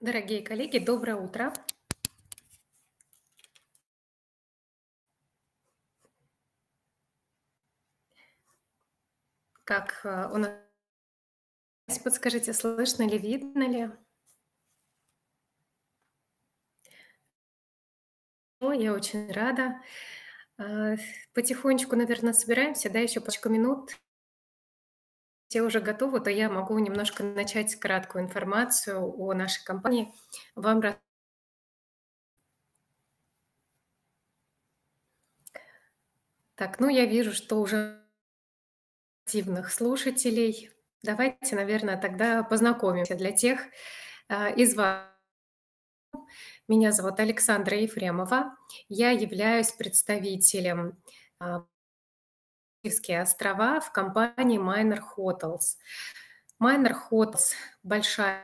Дорогие коллеги, доброе утро. Как э, у нас... Подскажите, слышно ли, видно ли? О, ну, я очень рада. Э, потихонечку, наверное, собираемся, да, еще парочку минут все уже готовы, то я могу немножко начать краткую информацию о нашей компании. Вам Так, ну я вижу, что уже активных слушателей. Давайте, наверное, тогда познакомимся для тех э, из вас. Меня зовут Александра Ефремова. Я являюсь представителем э, Курильские острова в компании Minor Hotels. Minor Hotels – большая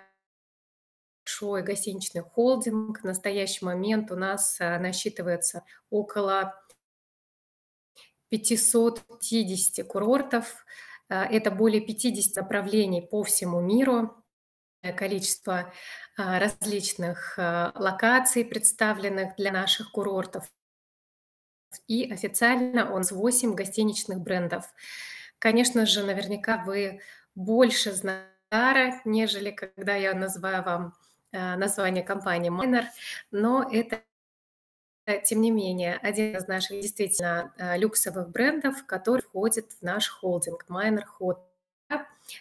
большой гостиничный холдинг. В настоящий момент у нас э, насчитывается около 550 курортов. Э, это более 50 направлений по всему миру. Количество э, различных локаций, представленных для наших курортов, и официально он с 8 гостиничных брендов. Конечно же, наверняка вы больше знаете, нежели когда я называю вам э, название компании Майнер, но это тем не менее, один из наших действительно э, люксовых брендов, который входит в наш холдинг Minor Hot.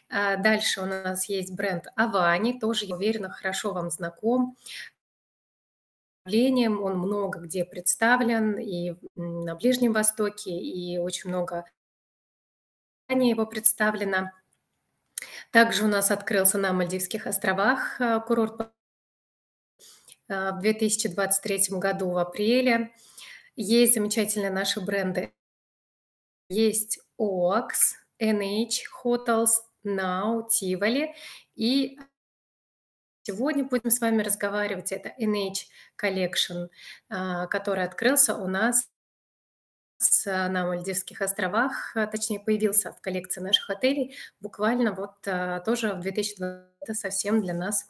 Э, дальше у нас есть бренд Avani, тоже, я уверена, хорошо вам знаком направлениям. Он много где представлен и на Ближнем Востоке, и очень много его представлено. Также у нас открылся на Мальдивских островах э, курорт э, в 2023 году в апреле. Есть замечательные наши бренды. Есть OX, NH Hotels, Now, Tivoli и Сегодня будем с вами разговаривать. Это NH Collection, а, который открылся у нас а, на Мальдивских островах, а, точнее, появился в коллекции наших отелей буквально вот тоже в 2020 это совсем для нас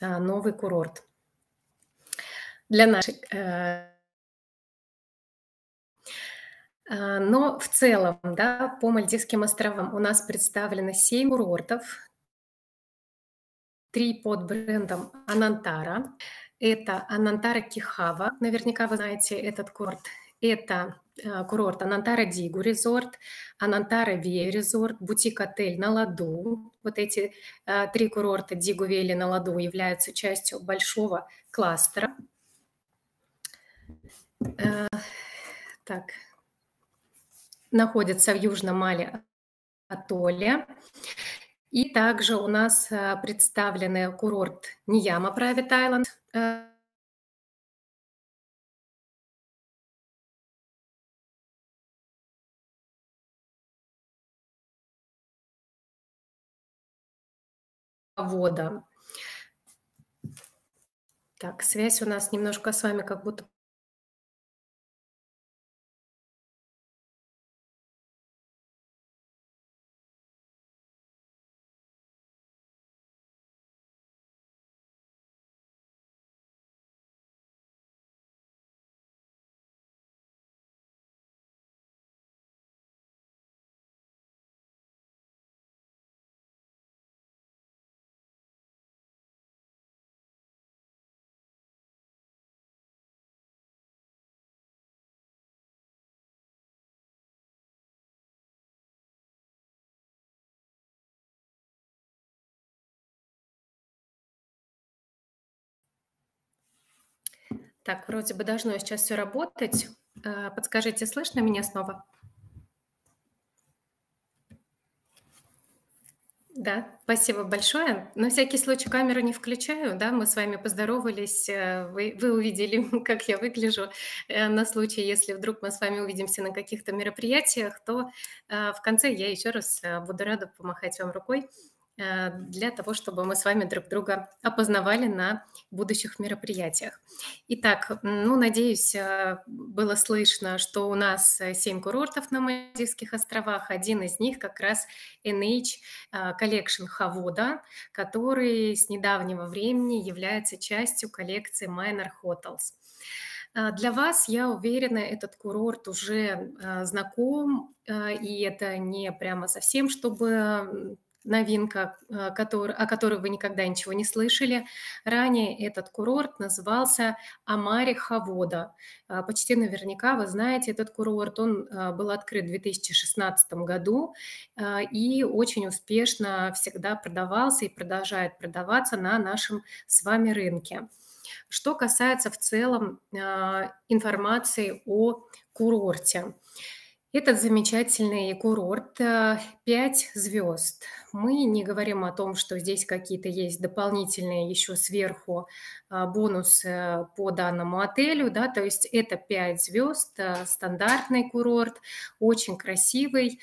новый курорт. Для нашей но в целом да, по Мальдивским островам у нас представлено 7 курортов, три под брендом Анантара. Это Анантара Кихава. Наверняка вы знаете этот курорт. Это э, курорт Анантара Дигу Резорт, Анантара Вея Резорт, бутик-отель на ладу. Вот эти э, три курорта Дигу, Вели на ладу являются частью большого кластера. Э, так, находится в Южном Мале Атолле. И также у нас э, представлены курорт Нияма, Private Island, э, вода. Так, связь у нас немножко с вами как будто Так, вроде бы должно сейчас все работать. Э, подскажите, слышно меня снова? Да, спасибо большое. На всякий случай камеру не включаю, да, мы с вами поздоровались, э, вы, вы увидели, как я выгляжу. Э, на случай, если вдруг мы с вами увидимся на каких-то мероприятиях, то в конце я еще раз буду рада помахать вам рукой Э, для того, чтобы мы с вами друг друга опознавали на будущих мероприятиях. Итак, ну, надеюсь, э, было слышно, что у нас э, семь курортов на Мальдивских островах. Один из них как раз NH Collection Хавода, который с недавнего времени является частью коллекции Minor Hotels. Для вас, я уверена, этот курорт уже знаком, и это не прямо совсем, чтобы новинка, э, о которой вы никогда ничего не слышали. Ранее этот курорт назывался Амари Хавода. Э, почти наверняка вы знаете этот курорт. Он э, был открыт в 2016 году и очень успешно всегда продавался и продолжает продаваться на нашем с вами рынке. Что касается в целом информации о курорте. Этот замечательный курорт 5 э, звезд. Мы не говорим о том, что здесь какие-то есть дополнительные еще сверху э, бонусы по данному отелю. Да? То есть это 5 звезд, э, стандартный курорт, очень красивый,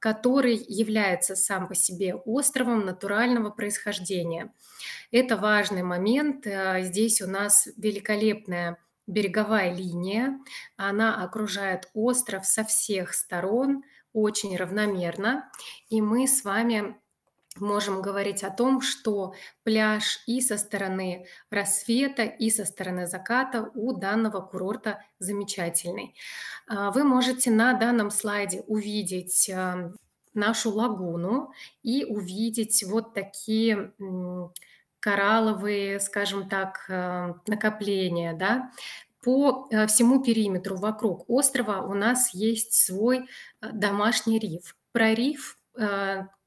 который является сам по себе островом натурального происхождения. Это важный момент. Здесь у нас великолепная береговая линия, она окружает остров со всех сторон очень равномерно, и мы с вами можем говорить о том, что пляж и со стороны рассвета, и со стороны заката у данного курорта замечательный. А, вы можете на данном слайде увидеть э, нашу лагуну и увидеть вот такие коралловые, скажем так, э, накопления, да, по э, всему периметру вокруг острова у нас есть свой э, домашний риф. Про риф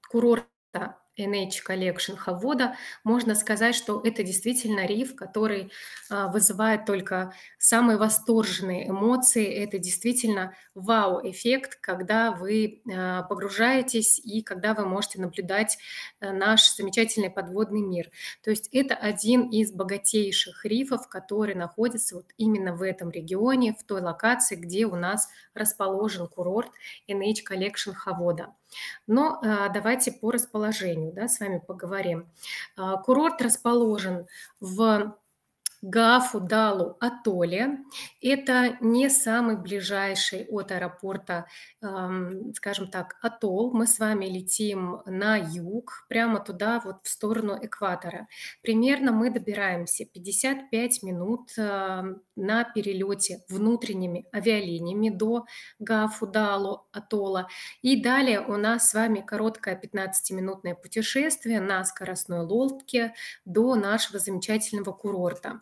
курорта NH Collection Хавода, можно сказать, что это действительно риф, который а, вызывает только самые восторженные эмоции. Это действительно вау-эффект, когда вы а, погружаетесь и когда вы можете наблюдать э, наш замечательный подводный мир. То есть это один из богатейших рифов, который находится вот именно в этом регионе, в той локации, где у нас расположен курорт NH Collection Хавода. Но а, давайте по расположению да, с вами поговорим. А, курорт расположен в Гафу, Далу, Атоле. Это не самый ближайший от аэропорта, эм, скажем так, атол. Мы с вами летим на юг, прямо туда, вот в сторону экватора. Примерно мы добираемся 55 минут э, на перелете внутренними авиалиниями до Гафу, Далу, Атолла. И далее у нас с вами короткое 15-минутное путешествие на скоростной лодке до нашего замечательного курорта.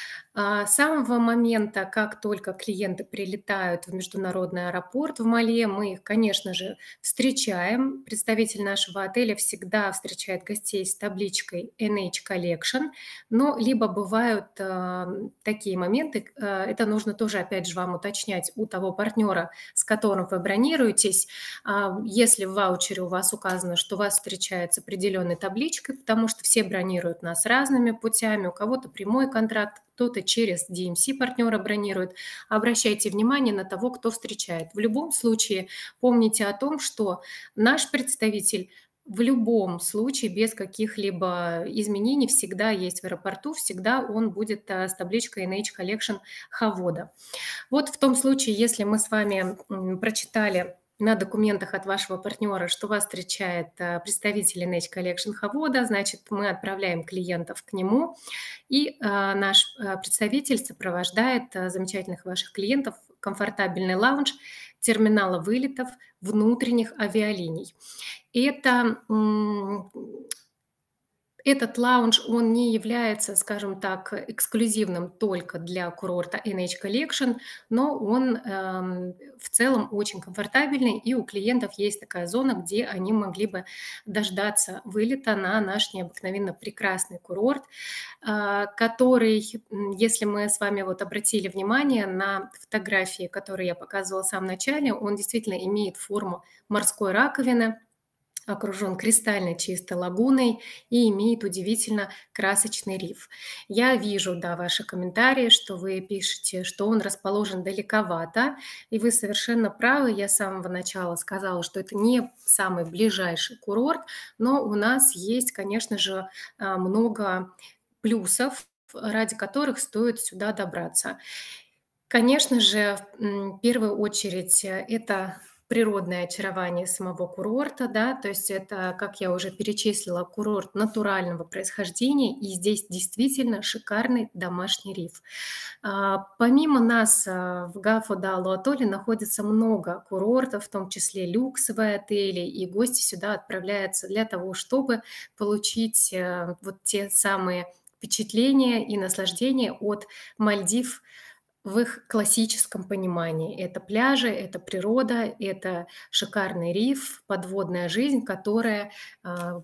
А, с самого момента, как только клиенты прилетают в международный аэропорт в Мале, мы их, конечно же, встречаем. Представитель нашего отеля всегда встречает гостей с табличкой NH Collection, но либо бывают э, такие моменты, э, это нужно тоже, опять же, вам уточнять у того партнера, с которым вы бронируетесь, э, если в ваучере у вас указано, что вас встречает с определенной табличкой, потому что все бронируют нас разными путями, у кого-то прямой контракт, кто-то через DMC эм партнера бронирует. Обращайте внимание на того, кто встречает. В любом случае помните о том, что наш представитель в любом случае, без каких-либо изменений, всегда есть в аэропорту, всегда он будет э, с табличкой NH Collection Хавода. Вот в том случае, если мы с вами прочитали на документах от вашего партнера, что вас встречает э, представитель Net Collection Хавода, значит, мы отправляем клиентов к нему, и э, наш э, представитель сопровождает замечательных ваших клиентов комфортабельный лаунж терминала вылетов внутренних авиалиний. И это этот лаунж, он не является, скажем так, эксклюзивным только для курорта NH Collection, но он эм, в целом очень комфортабельный, и у клиентов есть такая зона, где они могли бы дождаться вылета на наш необыкновенно прекрасный курорт, э, который, если мы с вами вот обратили внимание на фотографии, которые я показывала в самом начале, он действительно имеет форму морской раковины – окружен кристально чистой лагуной и имеет удивительно красочный риф. Я вижу, да, ваши комментарии, что вы пишете, что он расположен далековато, и вы совершенно правы, я с самого начала сказала, что это не самый ближайший курорт, но у нас есть, конечно же, а, много плюсов, ради которых стоит сюда добраться. Конечно же, в первую очередь э, это природное очарование самого курорта, да, то есть это, как я уже перечислила, курорт натурального происхождения, и здесь действительно шикарный домашний риф. А, помимо нас а, в Гафу да Луатоле находится много курортов, в том числе люксовые отели, и гости сюда отправляются для того, чтобы получить э, вот те самые впечатления и наслаждения от Мальдив – в их классическом понимании. Это пляжи, это природа, это шикарный риф, подводная жизнь, которая а,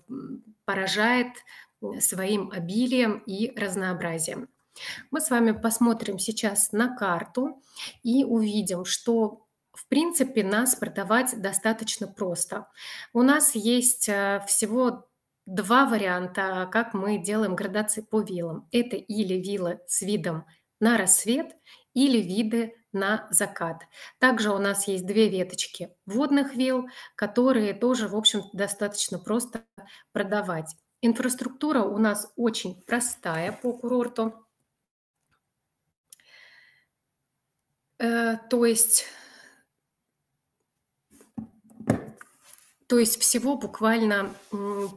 поражает своим обилием и разнообразием. Мы с вами посмотрим сейчас на карту и увидим, что в принципе нас продавать достаточно просто. У нас есть э, всего два варианта, как мы делаем градации по виллам. Это или вилла с видом на рассвет или виды на закат. Также у нас есть две веточки водных вил, которые тоже, в общем, достаточно просто продавать. Инфраструктура у нас очень простая по курорту. Э, то есть То есть всего буквально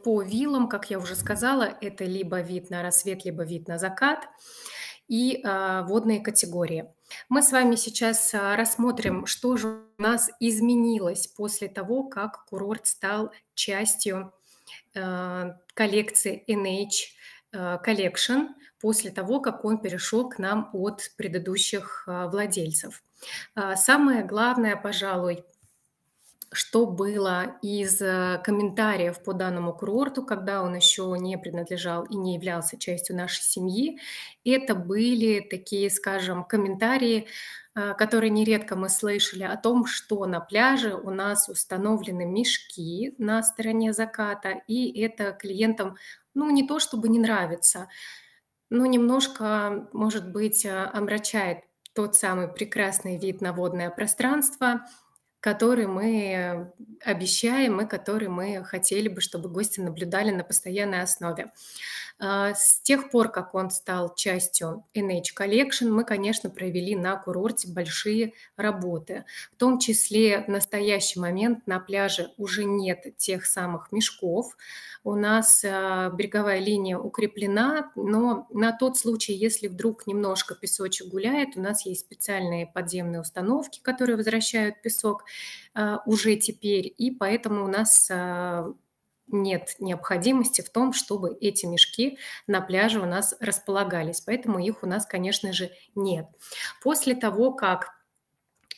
по вилам, как я уже сказала, это либо вид на рассвет, либо вид на закат и а, водные категории. Мы с вами сейчас а, рассмотрим, что же у нас изменилось после того, как курорт стал частью а, коллекции NH Collection после того, как он перешел к нам от предыдущих владельцев. Самое главное, пожалуй, что было из э, комментариев по данному курорту, когда он еще не принадлежал и не являлся частью нашей семьи. Это были такие, скажем, комментарии, э, которые нередко мы слышали о том, что на пляже у нас установлены мешки на стороне заката, и это клиентам, ну, не то чтобы не нравится, но немножко, может быть, э, омрачает тот самый прекрасный вид на водное пространство – который мы обещаем и который мы хотели бы, чтобы гости наблюдали на постоянной основе. А, с тех пор, как он стал частью NH Collection, мы, конечно, провели на курорте большие работы. В том числе в настоящий момент на пляже уже нет тех самых мешков. У нас а, береговая линия укреплена, но на тот случай, если вдруг немножко песочек гуляет, у нас есть специальные подземные установки, которые возвращают песок а, уже теперь, и поэтому у нас нет необходимости в том, чтобы эти мешки на пляже у нас располагались. Поэтому их у нас, конечно же, нет. После того, как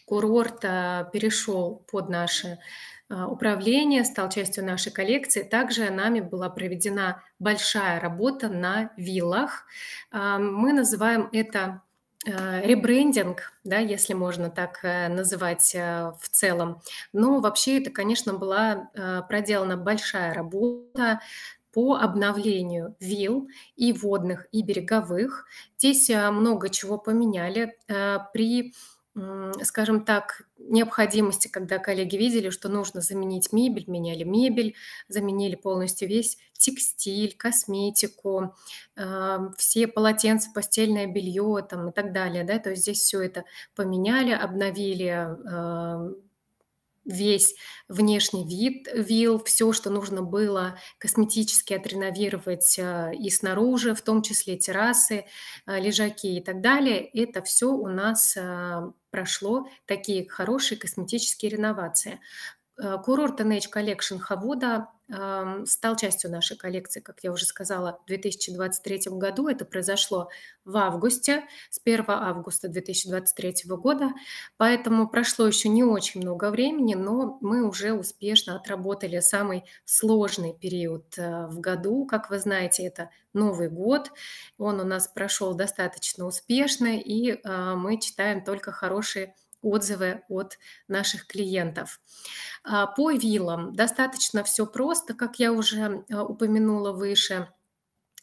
курорт а, перешел под наше а, управление, стал частью нашей коллекции. Также нами была проведена большая работа на виллах. А, мы называем это Э, ребрендинг, да, если можно так э, называть э, в целом. Но вообще это, конечно, была проделана большая работа по обновлению вил и водных, и береговых. Здесь много чего поменяли. При скажем так, необходимости, когда коллеги видели, что нужно заменить мебель, меняли мебель, заменили полностью весь текстиль, косметику, а, все полотенца, постельное белье там, и так далее. Да? То есть здесь все это поменяли, обновили а, весь внешний вид вил, все, что нужно было косметически отреновировать э, и снаружи, в том числе террасы, э, лежаки и так далее, это все у нас э, прошло такие хорошие косметические реновации. Э, курорт NH Collection Хавода эм, стал частью нашей коллекции, как я уже сказала, в 2023 году. Это произошло в августе, с 1 августа 2023 года. Поэтому прошло еще не очень много времени, но мы уже успешно отработали самый сложный период э, в году. Как вы знаете, это Новый год. Он у нас прошел достаточно успешно, и э, мы читаем только хорошие отзывы от наших клиентов. А, по вилам достаточно все просто, как я уже а, упомянула выше.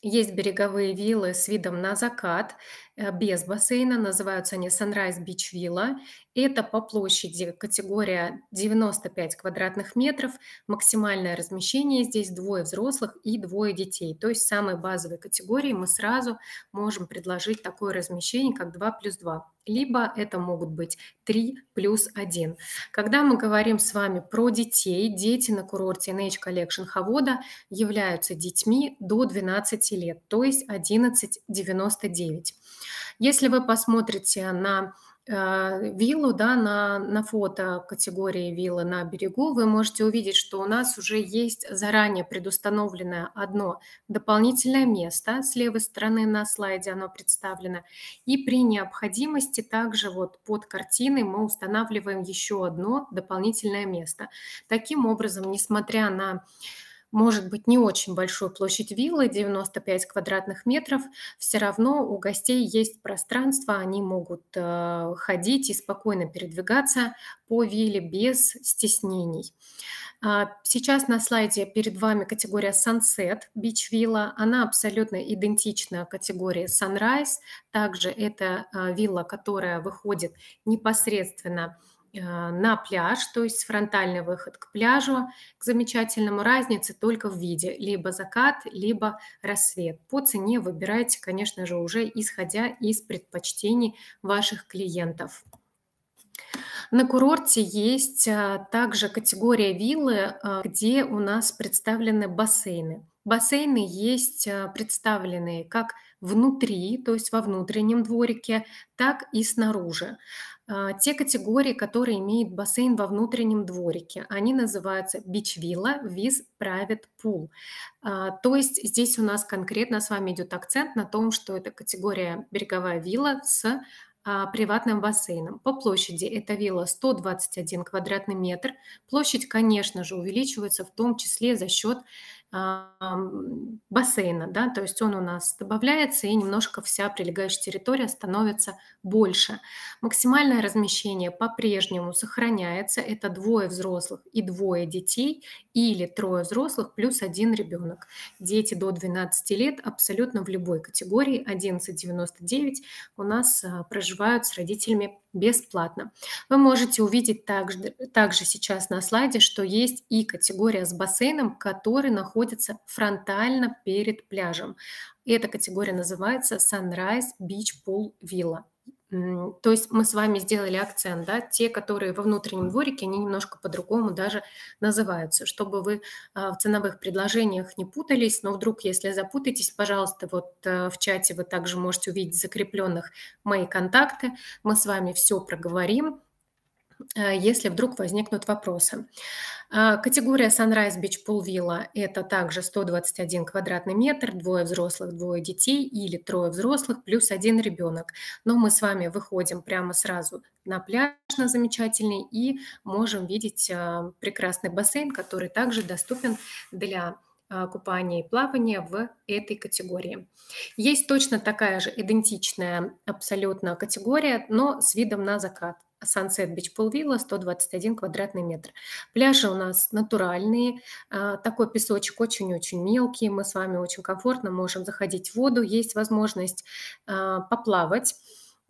Есть береговые виллы с видом на закат. Э, без бассейна, называются они Sunrise Beach Villa. Это по площади категория 95 квадратных метров, максимальное размещение здесь двое взрослых и двое детей. То есть самой базовой категории мы сразу можем предложить такое размещение, как 2 плюс 2 либо это могут быть 3 плюс 1. Когда мы говорим с вами про детей, дети на курорте NH Collection Хавода являются детьми до 12 лет, то есть 1199. Если вы посмотрите на э, виллу, да, на, на фото категории виллы на берегу, вы можете увидеть, что у нас уже есть заранее предустановленное одно дополнительное место. С левой стороны на слайде оно представлено. И при необходимости также вот под картиной мы устанавливаем еще одно дополнительное место. Таким образом, несмотря на может быть не очень большую площадь виллы, 95 квадратных метров, все равно у гостей есть пространство, они могут э, ходить и спокойно передвигаться по вилле без стеснений. А, сейчас на слайде перед вами категория Sunset Beach Villa. Она абсолютно идентична категории Sunrise. Также это э, вилла, которая выходит непосредственно Э, на пляж, то есть фронтальный выход к пляжу, к замечательному разнице только в виде либо закат, либо рассвет. По цене выбирайте, конечно же, уже исходя из предпочтений ваших клиентов. На курорте есть э, также категория виллы, э, где у нас представлены бассейны. Бассейны есть представленные как внутри, то есть во внутреннем дворике, так и снаружи. А, те категории, которые имеют бассейн во внутреннем дворике, они называются бичвилла, виз, private pool. А, то есть здесь у нас конкретно с вами идет акцент на том, что это категория береговая вилла с а, приватным бассейном. По площади эта вилла 121 квадратный метр. Площадь, конечно же, увеличивается в том числе за счет а, бассейна, да, то есть он у нас добавляется и немножко вся прилегающая территория становится больше. Максимальное размещение по-прежнему сохраняется, это двое взрослых и двое детей или трое взрослых плюс один ребенок. Дети до 12 лет абсолютно в любой категории 11,99 у нас а, проживают с родителями бесплатно. Вы можете увидеть также, также сейчас на слайде, что есть и категория с бассейном, который находится фронтально перед пляжем. Эта категория называется Sunrise Beach Pool Villa. То есть мы с вами сделали акцент, да, те, которые во внутреннем дворике, они немножко по-другому даже называются, чтобы вы а, в ценовых предложениях не путались, но вдруг, если запутаетесь, пожалуйста, вот э, в чате вы также можете увидеть закрепленных мои контакты, мы с вами все проговорим, Э, если вдруг возникнут вопросы. А, категория Sunrise Beach Pool Villa – это также 121 квадратный метр, двое взрослых, двое детей или трое взрослых плюс один ребенок. Но мы с вами выходим прямо сразу на пляж на замечательный и можем видеть а, прекрасный бассейн, который также доступен для а, купания и плавания в этой категории. Есть точно такая же идентичная абсолютно категория, но с видом на закат. Sunset Beach Pool Villa, 121 квадратный метр. Пляжи у нас натуральные, а, такой песочек очень-очень мелкий, мы с вами очень комфортно можем заходить в воду, есть возможность а, поплавать.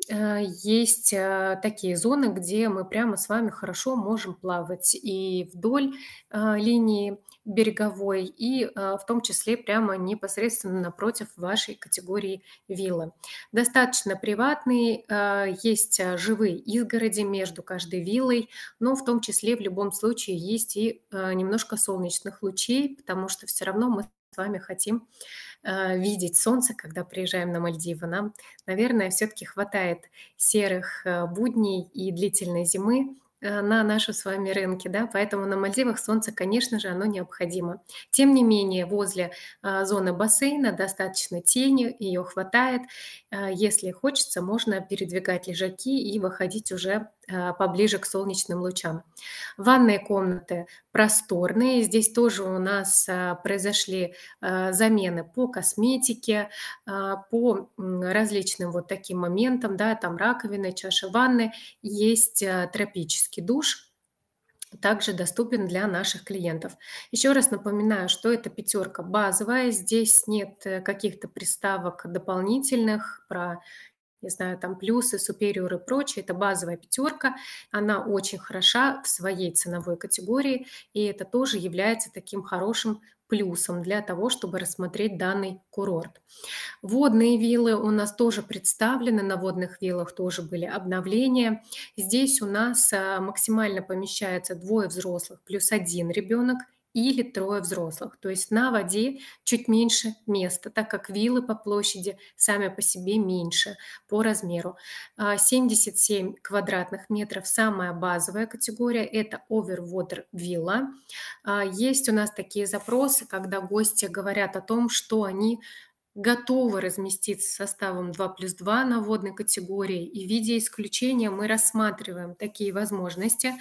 Э, есть э, такие зоны, где мы прямо с вами хорошо можем плавать и вдоль э, линии береговой и а, в том числе прямо непосредственно напротив вашей категории виллы. Достаточно приватные, а, есть а, живые изгороди между каждой виллой, но в том числе в любом случае есть и немножко солнечных лучей, потому что все равно мы с вами хотим видеть солнце, когда приезжаем на Мальдивы. Нам, наверное, все-таки хватает серых будней и длительной зимы Э, на наши с вами рынки, да, поэтому на Мальдивах солнце, конечно же, оно необходимо. Тем не менее, возле а, зоны бассейна достаточно тени, ее хватает. Э, если хочется, можно передвигать лежаки и выходить уже а, поближе к солнечным лучам. Ванные комнаты просторные. Здесь тоже у нас а, произошли а, замены по косметике, по различным вот таким моментам, да, там раковины, чаша ванны, есть тропический душ, также доступен для наших клиентов. Еще раз напоминаю, что это пятерка базовая, здесь нет э, каких-то приставок дополнительных про не знаю, там плюсы, супериоры и прочее, это базовая пятерка, она очень хороша в своей ценовой категории, и это тоже является таким хорошим плюсом для того, чтобы рассмотреть данный курорт. Водные виллы у нас тоже представлены, на водных виллах тоже были обновления. Здесь у нас а, максимально помещается двое взрослых плюс один ребенок или трое взрослых. То есть на воде чуть меньше места, так как виллы по площади сами по себе меньше по размеру. 77 а, квадратных метров – самая базовая категория, это overwater вилла. А, есть у нас такие запросы, когда гости говорят о том, что они готовы разместиться составом 2 плюс 2 на водной категории, и в виде исключения мы рассматриваем такие возможности,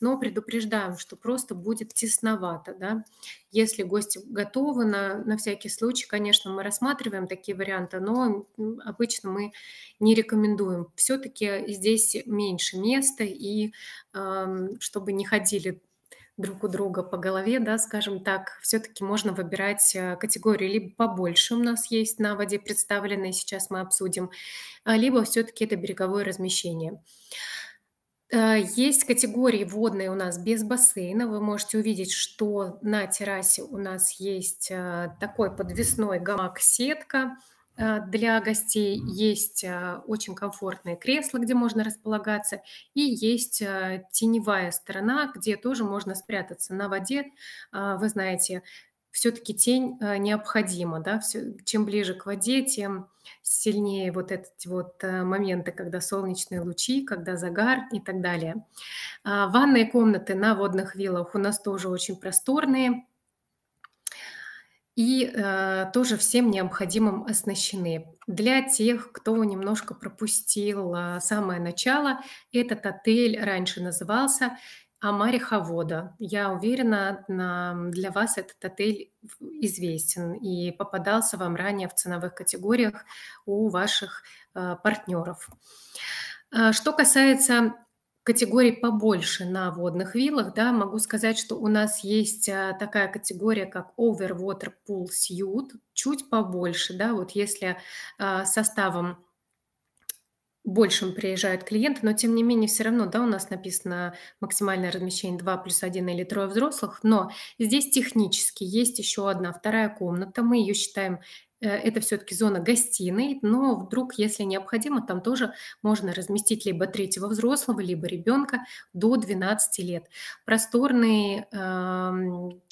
но предупреждаем, что просто будет тесновато. Да? Если гости готовы, на, на всякий случай, конечно, мы рассматриваем такие варианты, но обычно мы не рекомендуем. Все-таки здесь меньше места, и э, чтобы не ходили друг у друга по голове, да, скажем так, все-таки можно выбирать э, категории либо побольше у нас есть на воде представленные, сейчас мы обсудим, а, либо все-таки это береговое размещение. Э, есть категории водные у нас без бассейна. Вы можете увидеть, что на террасе у нас есть э, такой подвесной гамак-сетка – Э, для гостей есть э, очень комфортное кресло, где можно располагаться, и есть э, теневая сторона, где тоже можно спрятаться на воде. А, вы знаете, все-таки тень необходима, да, все, чем ближе к воде, тем сильнее вот эти вот моменты, когда солнечные лучи, когда загар и так далее. А, ванные комнаты на водных виллах у нас тоже очень просторные, и э, тоже всем необходимым оснащены. Для тех, кто немножко пропустил э, самое начало, этот отель раньше назывался Амари Я уверена, на, для вас этот отель известен и попадался вам ранее в ценовых категориях у ваших э, партнеров. Э, что касается категорий побольше на водных виллах. Да, могу сказать, что у нас есть а, такая категория, как overwater pool suite, чуть побольше. Да, вот если а, составом большим приезжают клиенты, но тем не менее все равно, да, у нас написано максимальное размещение 2 плюс 1 или трое взрослых, но здесь технически есть еще одна вторая комната, мы ее считаем Э, это все-таки зона гостиной, но вдруг, если необходимо, там тоже можно разместить либо третьего взрослого, либо ребенка до 12 лет. Просторные э,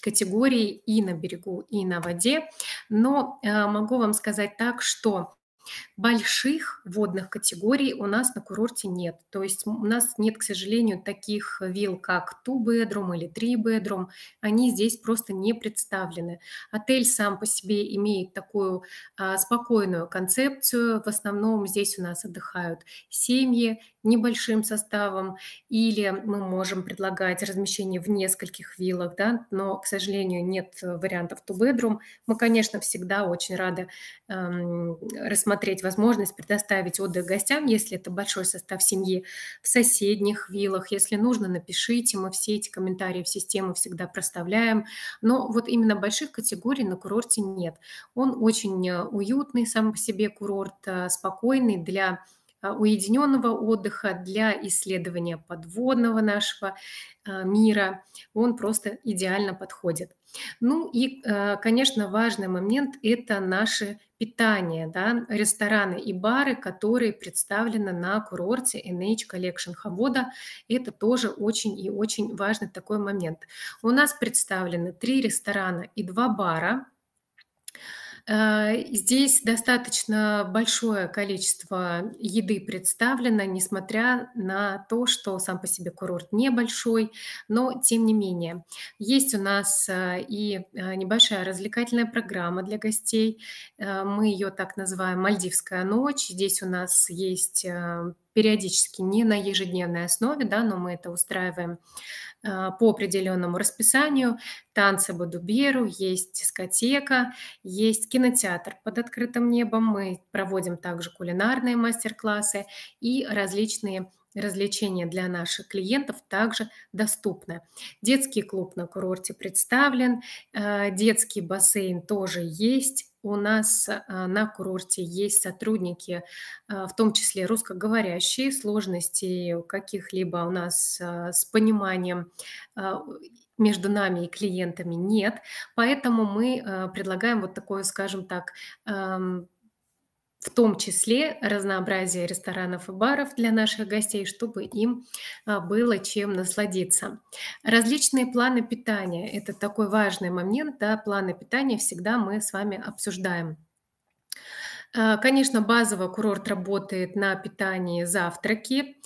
категории и на берегу, и на воде. Но э, могу вам сказать так, что Больших водных категорий у нас на курорте нет. То есть у нас нет, к сожалению, таких вилл, как тубедрум или трибедрум. Они здесь просто не представлены. Отель сам по себе имеет такую а, спокойную концепцию. В основном здесь у нас отдыхают семьи небольшим составом, или мы можем предлагать размещение в нескольких виллах, да, но, к сожалению, нет э, вариантов тубедрум. Мы, конечно, всегда очень рады эм, рассмотреть рассмотреть возможность предоставить отдых гостям, если это большой состав семьи, в соседних виллах. Если нужно, напишите. Мы все эти комментарии в систему всегда проставляем. Но вот именно больших категорий на курорте нет. Он очень э, уютный сам по себе курорт, э, спокойный для а, уединенного отдыха, для исследования подводного нашего а, мира. Он просто идеально подходит. Ну и, а, конечно, важный момент – это наше питание, да, рестораны и бары, которые представлены на курорте NH Collection Хавода. Это тоже очень и очень важный такой момент. У нас представлены три ресторана и два бара – а, здесь достаточно большое количество еды представлено, несмотря на то, что сам по себе курорт небольшой, но тем не менее. Есть у нас а, и а, небольшая развлекательная программа для гостей. Мы ее так называем «Мальдивская ночь». Здесь у нас есть периодически, не на ежедневной основе, да, но мы это устраиваем а, по определенному расписанию. Танцы Бадуберу, есть дискотека, есть кинотеатр под открытым небом. Мы проводим также кулинарные мастер-классы и различные развлечения для наших клиентов также доступны. Детский клуб на курорте представлен, а, детский бассейн тоже есть, у нас а, на курорте есть сотрудники, а, в том числе русскоговорящие, сложностей каких-либо у нас а, с пониманием между нами и клиентами нет, поэтому мы предлагаем вот такое, скажем так, в том числе разнообразие ресторанов и баров для наших гостей, чтобы им а, было чем насладиться. Различные планы питания – это такой важный момент, да, планы питания всегда мы с вами обсуждаем. А, конечно, базово курорт работает на питании завтраки.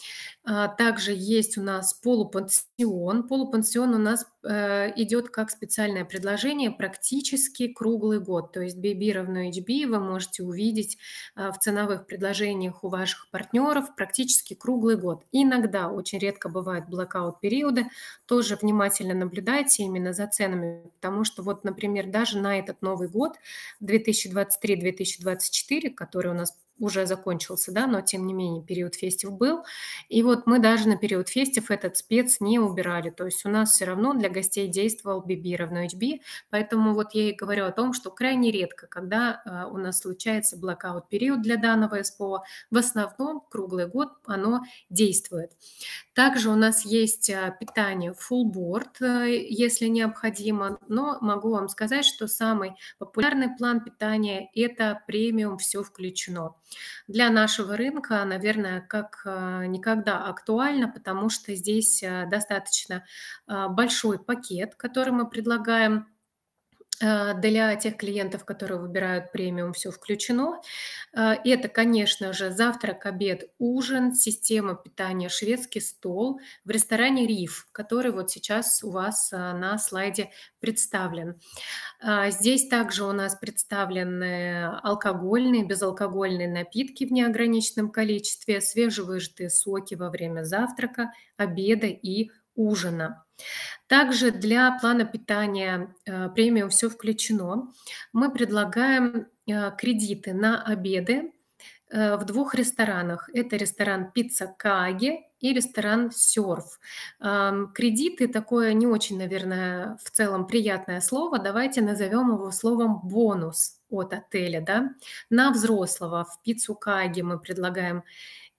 А, также есть у нас полупансион. Полупансион у нас э, идет как специальное предложение практически круглый год. То есть BB равно HB вы можете увидеть а, в ценовых предложениях у ваших партнеров практически круглый год. Иногда, очень редко бывают блокаут периоды, тоже внимательно наблюдайте именно за ценами, потому что вот, например, даже на этот Новый год 2023-2024, который у нас уже закончился, да, но тем не менее период фестив был. И вот мы даже на период фестив этот спец не убирали. То есть у нас все равно для гостей действовал BB равно HB. Поэтому вот я и говорю о том, что крайне редко, когда э, у нас случается блокаут период для данного СПО, в основном круглый год оно действует. Также у нас есть э, питание full board, э, если необходимо, но могу вам сказать, что самый популярный план питания – это премиум «Все включено» для нашего рынка, наверное, как э, никогда актуально, потому что здесь э, достаточно э, большой пакет, который мы предлагаем Э, для тех клиентов, которые выбирают премиум, все включено. Э, это, конечно же, завтрак, обед, ужин, система питания, шведский стол в ресторане «Риф», который вот сейчас у вас э, на слайде представлен. Здесь также у нас представлены алкогольные, безалкогольные напитки в неограниченном количестве, свежевыжатые соки во время завтрака, обеда и ужина. Также для плана питания э, премиум все включено. Мы предлагаем э, кредиты на обеды э, в двух ресторанах. Это ресторан «Пицца каги и ресторан «Серф». Кредиты – такое не очень, наверное, в целом приятное слово. Давайте назовем его словом «бонус» от отеля. Да? На взрослого в «Пиццу каги мы предлагаем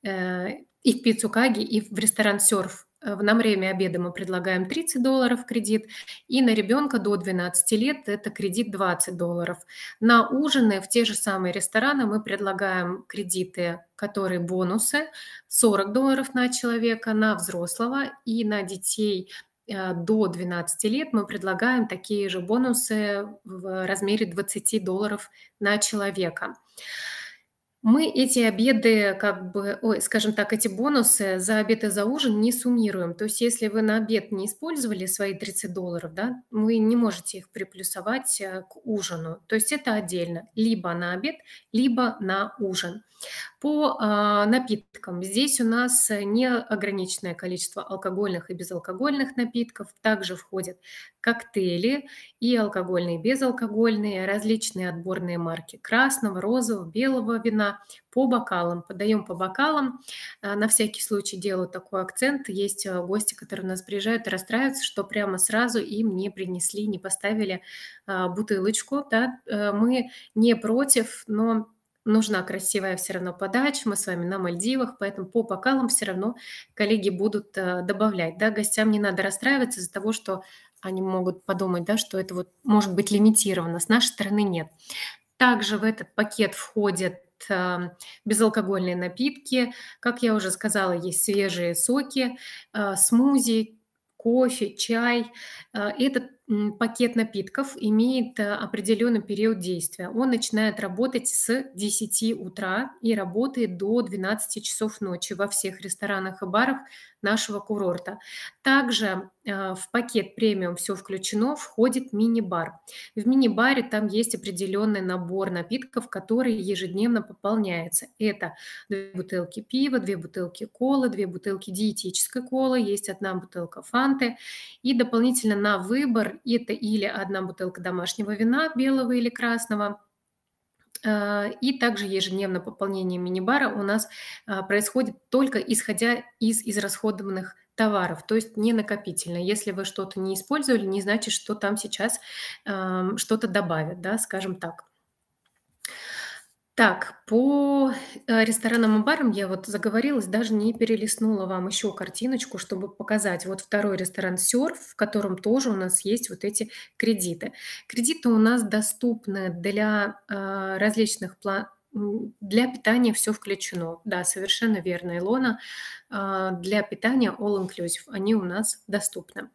и в «Пиццу каги и в ресторан «Серф» Э, на время обеда мы предлагаем 30 долларов кредит, и на ребенка до 12 лет это кредит 20 долларов. На ужины в те же самые рестораны мы предлагаем кредиты, которые бонусы, 40 долларов на человека, на взрослого и на детей э, до 12 лет мы предлагаем такие же бонусы в размере 20 долларов на человека. Мы эти обеды, как бы, ой, скажем так, эти бонусы за обед и за ужин не суммируем. То есть, если вы на обед не использовали свои 30 долларов, да, вы не можете их приплюсовать э, к ужину. То есть, это отдельно, либо на обед, либо на ужин. По э, напиткам. Здесь у нас неограниченное количество алкогольных и безалкогольных напитков. Также входят коктейли и алкогольные, и безалкогольные, различные отборные марки красного, розового, белого вина, по бокалам. Подаем по бокалам. Э, на всякий случай делаю такой акцент. Есть э, гости, которые у нас приезжают и расстраиваются, что прямо сразу им не принесли, не поставили э, бутылочку. Да? Мы не против, но нужна красивая все равно подача, мы с вами на Мальдивах, поэтому по бокалам все равно коллеги будут добавлять, да, гостям не надо расстраиваться из-за того, что они могут подумать, да, что это вот может быть лимитировано, с нашей стороны нет. Также в этот пакет входят Эм, безалкогольные напитки. Как я уже сказала, есть свежие соки, э, смузи, кофе, чай. Э, этот пакет напитков имеет э, определенный период действия. Он начинает работать с 10 утра и работает до 12 часов ночи во всех ресторанах и барах нашего курорта. Также а, в пакет премиум все включено, входит мини-бар. В мини-баре там есть определенный набор напитков, который ежедневно пополняется. Это две бутылки пива, две бутылки колы, две бутылки диетической колы, есть одна бутылка фанты. И дополнительно на выбор это или одна бутылка домашнего вина, белого или красного, а, и также ежедневно пополнение мини-бара у нас а, происходит только исходя из израсходованных товаров, то есть не накопительно. Если вы что-то не использовали, не значит, что там сейчас э, что-то добавят, да, скажем так. Так, по э, ресторанам и барам я вот заговорилась, даже не перелистнула вам еще картиночку, чтобы показать. Вот второй ресторан «Серф», в котором тоже у нас есть вот эти кредиты. Кредиты у нас доступны для э, различных пла- для питания все включено. Да, совершенно верно, Илона. А, для питания all inclusive. Они у нас доступны.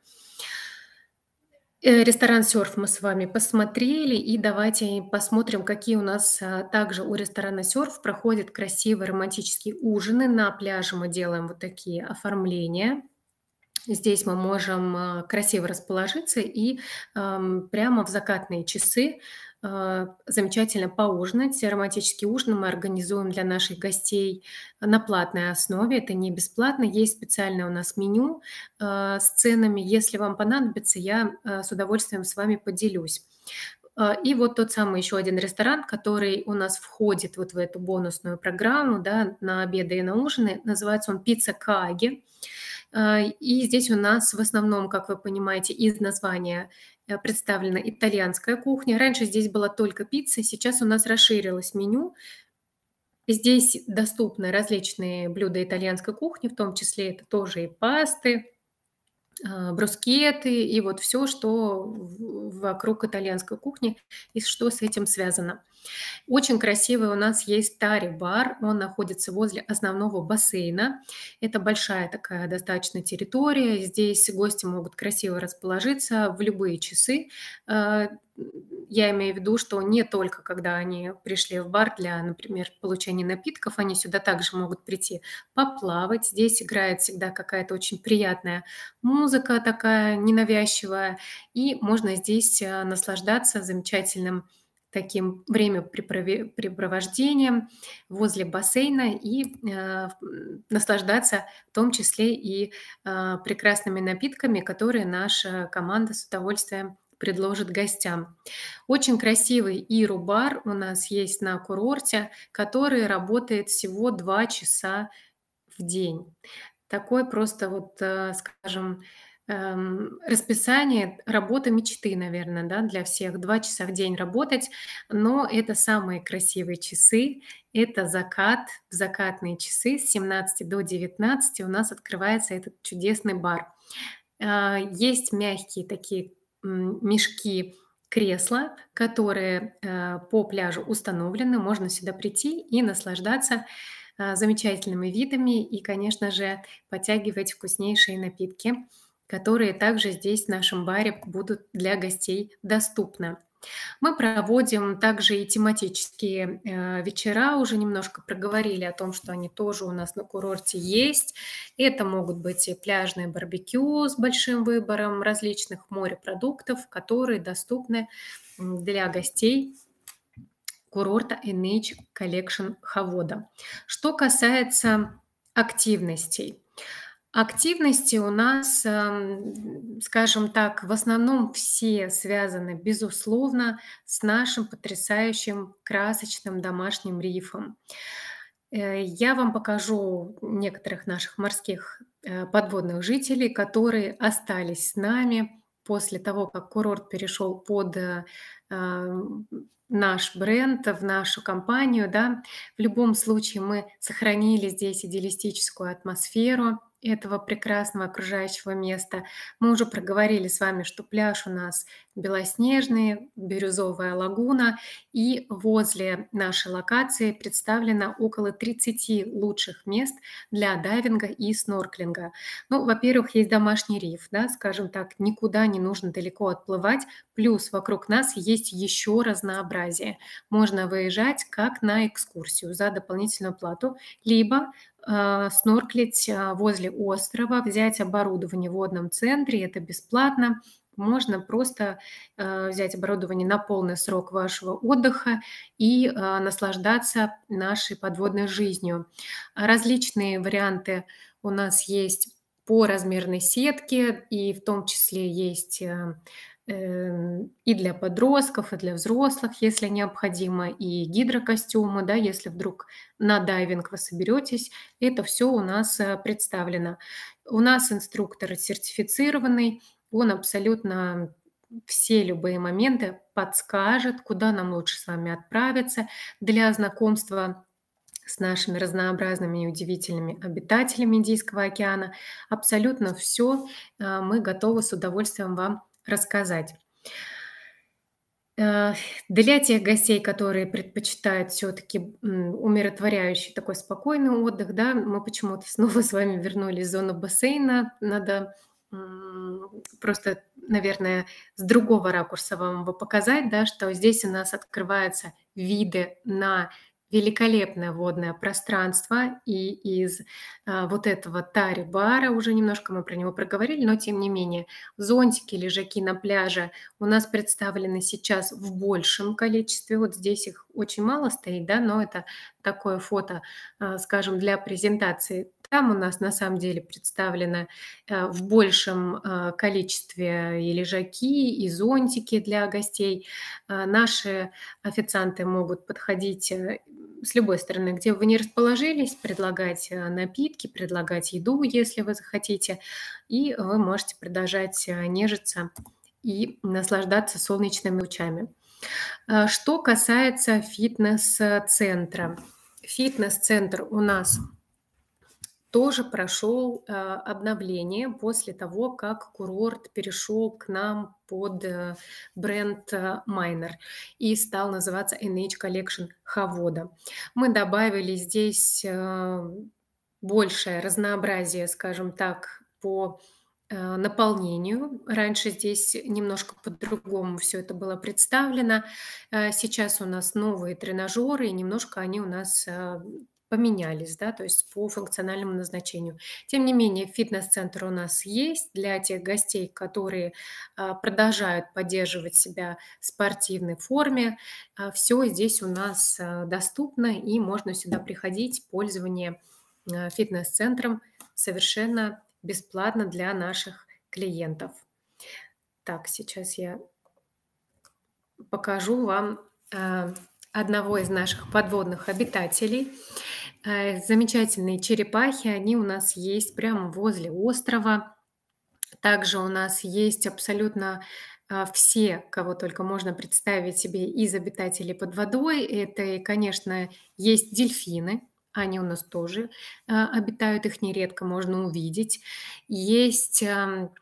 Э, ресторан «Серф» мы с вами посмотрели, и давайте посмотрим, какие у нас а, также у ресторана «Серф» проходят красивые романтические ужины. На пляже мы делаем вот такие оформления. Здесь мы можем а, красиво расположиться и прямо в закатные часы а, замечательно поужинать. Романтический ужин мы организуем для наших гостей на платной основе. Это не бесплатно. Есть специальное у нас меню а, с ценами. Если вам понадобится, я а, с удовольствием с вами поделюсь. И вот тот самый еще один ресторан, который у нас входит вот в эту бонусную программу да, на обеды и на ужины, называется он «Пицца Каги». И здесь у нас в основном, как вы понимаете, из названия Э, представлена итальянская кухня. Раньше здесь была только пицца, сейчас у нас расширилось меню. Здесь доступны различные блюда итальянской кухни, в том числе это тоже и пасты, а, брускеты и вот все, что вокруг итальянской кухни и что с этим связано. Очень красивый у нас есть Тари-бар. Он находится возле основного бассейна. Это большая такая достаточно территория. Здесь гости могут красиво расположиться в любые часы а, я имею в виду, что не только когда они пришли в бар для, например, получения напитков, они сюда также могут прийти поплавать. Здесь играет всегда какая-то очень приятная музыка такая ненавязчивая, и можно здесь э, наслаждаться замечательным таким времяпрепровождением возле бассейна и э, наслаждаться в том числе и э, прекрасными напитками, которые наша команда с удовольствием предложит гостям. Очень красивый Иру-бар у нас есть на курорте, который работает всего 2 часа в день. Такой просто вот, э, скажем, эм, расписание работа мечты, наверное, да, для всех. Два часа в день работать, но это самые красивые часы. Это закат, в закатные часы с 17 до 19 у нас открывается этот чудесный бар. Э, есть мягкие такие мешки, кресла, которые э, по пляжу установлены. Можно сюда прийти и наслаждаться э, замечательными видами и, конечно же, подтягивать вкуснейшие напитки, которые также здесь в нашем баре будут для гостей доступны. Мы проводим также и тематические э, вечера, уже немножко проговорили о том, что они тоже у нас на курорте есть. Это могут быть и пляжные барбекю с большим выбором различных морепродуктов, которые доступны для гостей курорта NH Collection Хавода. Что касается активностей – Активности у нас, эм, скажем так, в основном все связаны, безусловно, с нашим потрясающим красочным домашним рифом. Э, я вам покажу некоторых наших морских э, подводных жителей, которые остались с нами после того, как курорт перешел под э, эм, наш бренд, в нашу компанию. Да. В любом случае мы сохранили здесь идеалистическую атмосферу – этого прекрасного окружающего места. Мы уже проговорили с вами, что пляж у нас белоснежный, бирюзовая лагуна, и возле нашей локации представлено около 30 лучших мест для дайвинга и снорклинга. Ну, во-первых, есть домашний риф, да, скажем так, никуда не нужно далеко отплывать, плюс вокруг нас есть еще разнообразие. Можно выезжать как на экскурсию за дополнительную плату, либо Э, снорклить э, возле острова, взять оборудование в водном центре, это бесплатно. Можно просто э, взять оборудование на полный срок вашего отдыха и наслаждаться нашей подводной жизнью. Различные варианты у нас есть по размерной сетке, и в том числе есть Эм, и для подростков, и для взрослых, если необходимо, и гидрокостюмы, да, если вдруг на дайвинг вы соберетесь, это все у нас э, представлено. У нас инструктор сертифицированный, он абсолютно все любые моменты подскажет, куда нам лучше с вами отправиться для знакомства с нашими разнообразными и удивительными обитателями Индийского океана. Абсолютно все э, мы готовы с удовольствием вам рассказать. Э, для тех гостей, которые предпочитают все-таки умиротворяющий такой спокойный отдых, да, мы почему-то снова с вами вернулись в зону бассейна. Надо просто, наверное, с другого ракурса вам его показать, да, что здесь у нас открываются виды на великолепное водное пространство, и из а, вот этого тари-бара, уже немножко мы про него проговорили, но тем не менее, зонтики, лежаки на пляже у нас представлены сейчас в большем количестве, вот здесь их очень мало стоит, да, но это такое фото, а, скажем, для презентации. Там у нас на самом деле представлено а, в большем а, количестве и лежаки, и зонтики для гостей. А, наши официанты могут подходить э, с любой стороны, где бы вы не расположились, предлагать э, напитки, предлагать еду, если вы захотите, и вы можете продолжать э, нежиться и наслаждаться солнечными лучами. Э, что касается фитнес-центра. Фитнес-центр у нас – тоже прошел а, обновление после того, как курорт перешел к нам под э, бренд э, Майнер и стал называться NH Collection Хавода. Мы добавили здесь э, большее разнообразие, скажем так, по наполнению. Раньше здесь немножко по-другому все это было представлено. Сейчас у нас новые тренажеры, и немножко они у нас поменялись, да, то есть по функциональному назначению. Тем не менее, фитнес-центр у нас есть для тех гостей, которые а, продолжают поддерживать себя в спортивной форме. А, Все здесь у нас а, доступно, и можно сюда приходить, пользование фитнес-центром совершенно бесплатно для наших клиентов. Так, сейчас я покажу вам одного из наших подводных обитателей. Э, замечательные черепахи, они у нас есть прямо возле острова. Также у нас есть абсолютно э, все, кого только можно представить себе из обитателей под водой. Это, конечно, есть дельфины, они у нас тоже э, обитают, их нередко можно увидеть. Есть эм,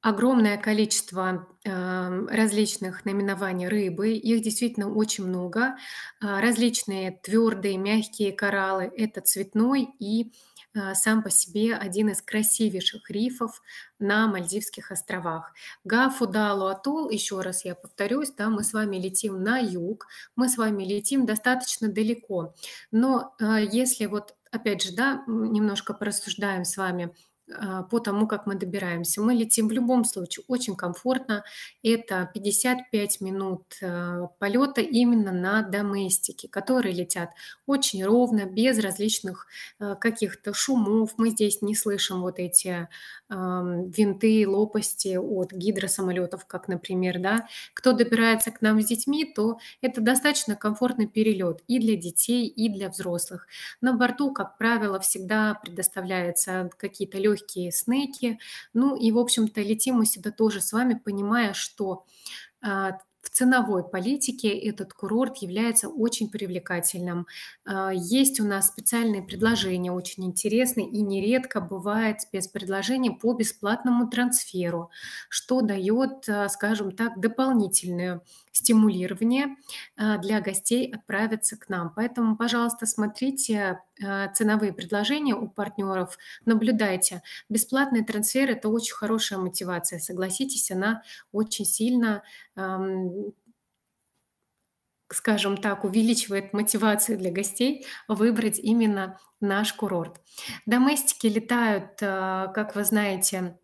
огромное количество эм, различных наименований рыбы, их действительно очень много. А, различные твердые, мягкие кораллы – это цветной и э, сам по себе один из красивейших рифов на Мальдивских островах. Гафудалу атолл, еще раз я повторюсь, да, мы с вами летим на юг, мы с вами летим достаточно далеко. Но э, если вот, опять же, да, немножко порассуждаем с вами – а, по тому, как мы добираемся. Мы летим в любом случае очень комфортно. Это 55 минут э, полета именно на доместике, которые летят очень ровно, без различных э, каких-то шумов. Мы здесь не слышим вот эти винты, лопасти от гидросамолетов, как, например, да. Кто добирается к нам с детьми, то это достаточно комфортный перелет и для детей, и для взрослых. На борту, как правило, всегда предоставляются какие-то легкие легкие снеки. Ну и, в общем-то, летим мы сюда тоже с вами, понимая, что а, в ценовой политике этот курорт является очень привлекательным. А, есть у нас специальные предложения, очень интересные, и нередко бывает спецпредложение по бесплатному трансферу, что дает, а, скажем так, дополнительную стимулирование э, для гостей отправиться к нам. Поэтому, пожалуйста, смотрите э, ценовые предложения у партнеров, наблюдайте. Бесплатный трансфер – это очень хорошая мотивация, согласитесь, она очень сильно эм, скажем так, увеличивает мотивацию для гостей выбрать именно наш курорт. Доместики летают, э, как вы знаете,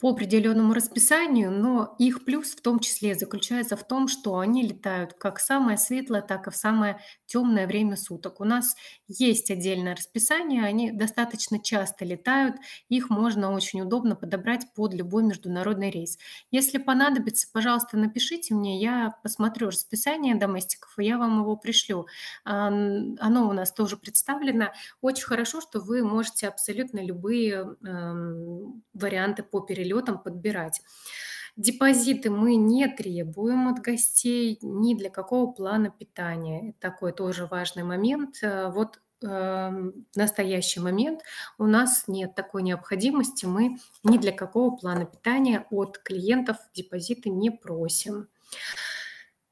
по определенному расписанию, но их плюс в том числе заключается в том, что они летают как в самое светлое, так и в самое темное время суток. У нас есть отдельное расписание, они достаточно часто летают, их можно очень удобно подобрать под любой международный рейс. Если понадобится, пожалуйста, напишите мне, я посмотрю расписание доместиков, и я вам его пришлю. Оно у нас тоже представлено. Очень хорошо, что вы можете абсолютно любые варианты по перелету перелетам подбирать. Депозиты мы не требуем от гостей ни для какого плана питания. Такой тоже важный момент. Э, вот эм, в настоящий момент у нас нет такой необходимости, мы ни для какого плана питания от клиентов депозиты не просим.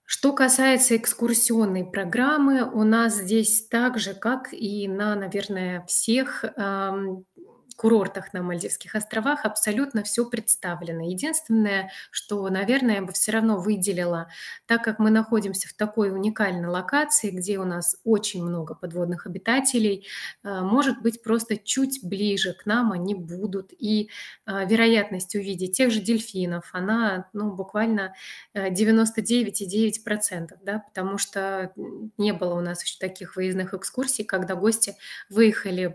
Что касается экскурсионной программы, у нас здесь так же, как и на, наверное, всех эм, курортах на Мальдивских островах абсолютно все представлено. Единственное, что, наверное, я бы все равно выделила, так как мы находимся в такой уникальной локации, где у нас очень много подводных обитателей, э, может быть, просто чуть ближе к нам они будут. И э, вероятность увидеть тех же дельфинов, она ну, буквально 99,9%, э, да, потому что не было у нас еще таких выездных экскурсий, когда гости выехали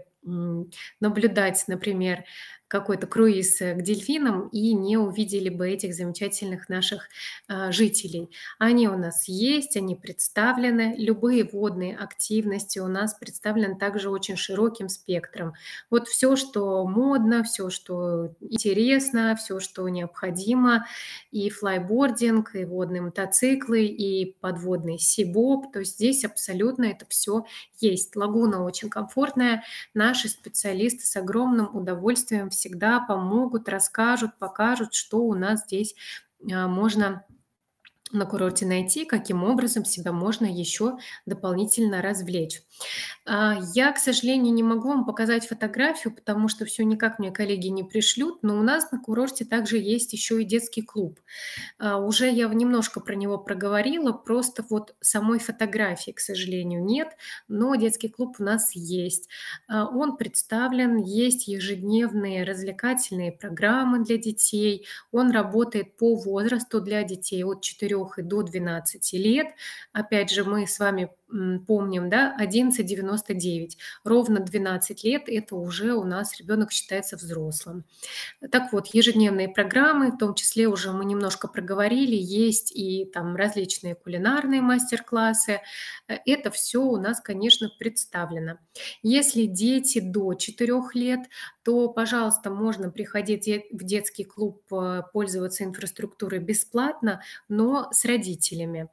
наблюдать, например, какой-то круиз э, к дельфинам и не увидели бы этих замечательных наших э, жителей. Они у нас есть, они представлены. Любые водные активности у нас представлены также очень широким спектром. Вот все, что модно, все, что интересно, все, что необходимо, и флайбординг, и водные мотоциклы, и подводный сибоб. То есть здесь абсолютно это все есть. Лагуна очень комфортная. Наши специалисты с огромным удовольствием всегда помогут, расскажут, покажут, что у нас здесь а, можно на курорте найти, каким образом себя можно еще дополнительно развлечь. А, я, к сожалению, не могу вам показать фотографию, потому что все никак мне коллеги не пришлют, но у нас на курорте также есть еще и детский клуб. А, уже я немножко про него проговорила, просто вот самой фотографии, к сожалению, нет, но детский клуб у нас есть. А, он представлен, есть ежедневные развлекательные программы для детей, он работает по возрасту для детей от 4 и до 12 лет. Опять же, мы с вами помним, да, 11,99. Ровно 12 лет это уже у нас ребенок считается взрослым. Так вот, ежедневные программы, в том числе уже мы немножко проговорили, есть и там различные кулинарные мастер-классы. Э, это все у нас, конечно, представлено. Если дети до 4 лет, то, пожалуйста, можно приходить в детский клуб, э, пользоваться инфраструктурой бесплатно, но с родителями.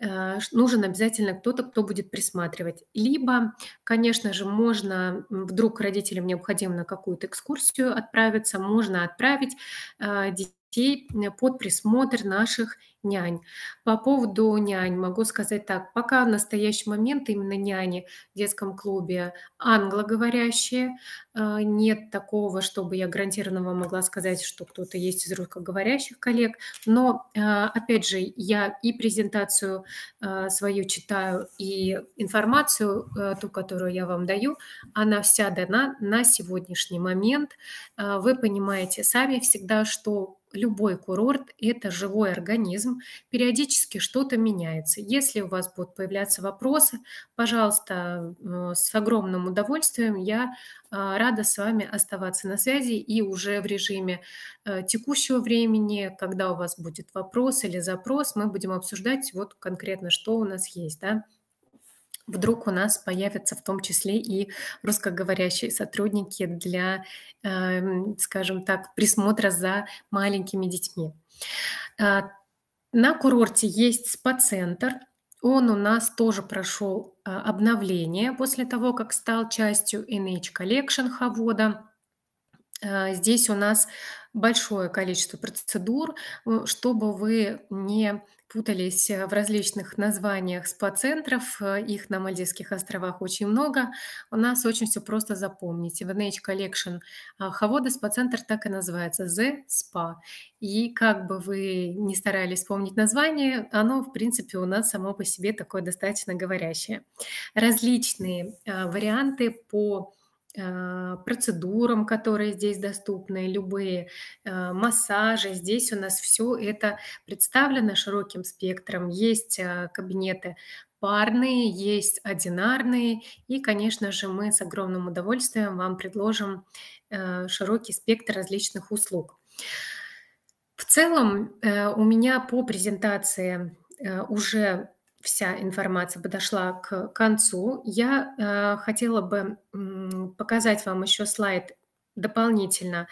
Э, нужен обязательно кто-то, кто будет присматривать. Либо, конечно же, можно, вдруг родителям необходимо на какую-то экскурсию отправиться, можно отправить э, детей э, под присмотр наших нянь. По поводу нянь могу сказать так. Пока в настоящий момент именно няни в детском клубе англоговорящие. Э, нет такого, чтобы я гарантированно могла сказать, что кто-то есть из русскоговорящих коллег. Но, э, опять же, я и презентацию э, свою читаю, и информацию, ту, которую я вам даю, она вся дана на сегодняшний момент. Вы понимаете сами всегда, что любой курорт – это живой организм, механизм, периодически что-то меняется. Если у вас будут появляться вопросы, пожалуйста, э, с огромным удовольствием я э, рада с вами оставаться на связи и уже в режиме э, текущего времени, когда у вас будет вопрос или запрос, мы будем обсуждать вот конкретно, что у нас есть, да вдруг у нас появятся в том числе и русскоговорящие сотрудники для, эм, скажем так, присмотра за маленькими детьми. А, на курорте есть спа-центр. Он у нас тоже прошел а, обновление после того, как стал частью NH Collection Хавода. Здесь у нас большое количество процедур, э, чтобы вы не путались э, в различных названиях спа-центров. Э, их на Мальдивских островах очень много. У нас очень все просто запомните. В NH Collection Хавода спа-центр так и называется – The Spa. И как бы вы ни старались вспомнить название, оно, в принципе, у нас само по себе такое достаточно говорящее. Различные варианты по а, процедурам, которые здесь доступны, любые а, массажи. Здесь у нас все это представлено широким спектром. Есть а, кабинеты парные, есть одинарные. И, конечно же, мы с огромным удовольствием вам предложим широкий спектр различных услуг. В целом э, у меня по презентации э, уже вся информация подошла к концу. Я э, хотела бы э, показать вам еще слайд дополнительно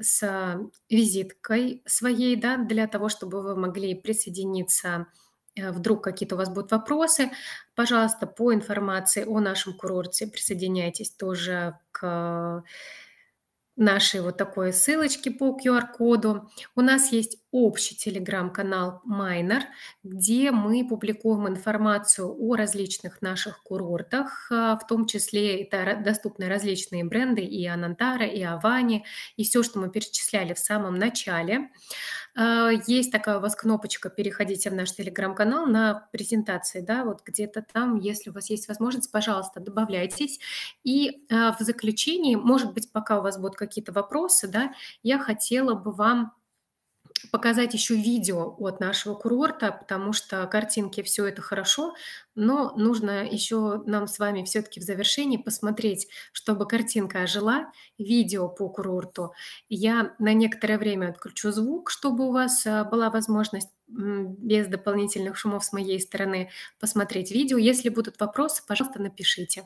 с визиткой своей, да, для того, чтобы вы могли присоединиться э, вдруг какие-то у вас будут вопросы, пожалуйста, по информации о нашем курорте присоединяйтесь тоже к нашей вот такой ссылочки по QR-коду. У нас есть общий телеграм-канал Майнер, где мы публикуем информацию о различных наших курортах, а, в том числе это доступны различные бренды и Анантара, и Авани, и все, что мы перечисляли в самом начале. А, есть такая у вас кнопочка «Переходите в наш телеграм-канал» на презентации, да, вот где-то там, если у вас есть возможность, пожалуйста, добавляйтесь. И а, в заключении, может быть, пока у вас будут какие-то вопросы, да, я хотела бы вам показать еще видео от нашего курорта, потому что картинки все это хорошо, но нужно еще нам с вами все-таки в завершении посмотреть, чтобы картинка ожила, видео по курорту. Я на некоторое время отключу звук, чтобы у вас а, была возможность без дополнительных шумов с моей стороны посмотреть видео. Если будут вопросы, пожалуйста, напишите.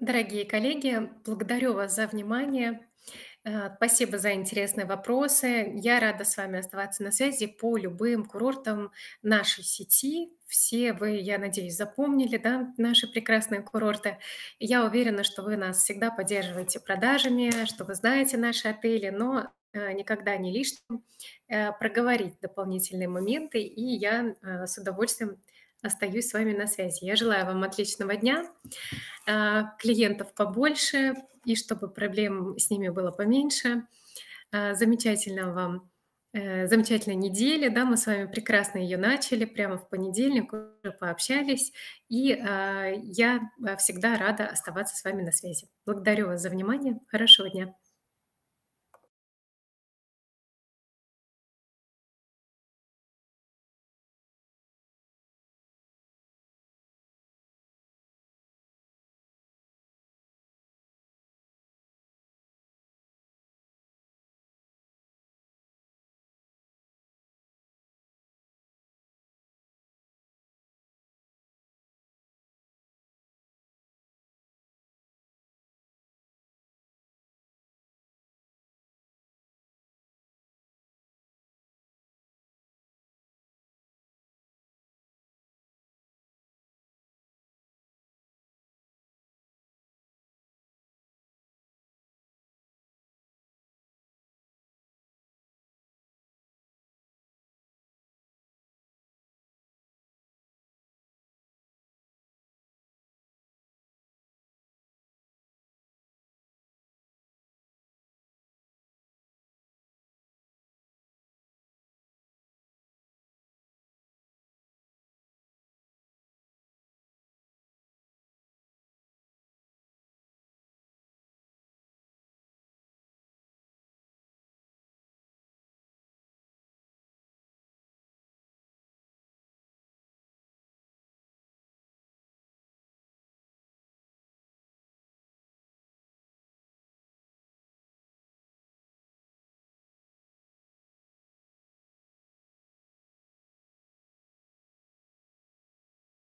Дорогие коллеги, благодарю вас за внимание. Э, спасибо за интересные вопросы. Я рада с вами оставаться на связи по любым курортам нашей сети. Все вы, я надеюсь, запомнили да, наши прекрасные курорты. Я уверена, что вы нас всегда поддерживаете продажами, что вы знаете наши отели, но э, никогда не лишним э, проговорить дополнительные моменты, и я с удовольствием остаюсь с вами на связи. Я желаю вам отличного дня, а, клиентов побольше, и чтобы проблем с ними было поменьше. А, замечательного вам э, замечательной недели, да, мы с вами прекрасно ее начали, прямо в понедельник уже пообщались, и э, я всегда рада оставаться с вами на связи. Благодарю вас за внимание, хорошего дня.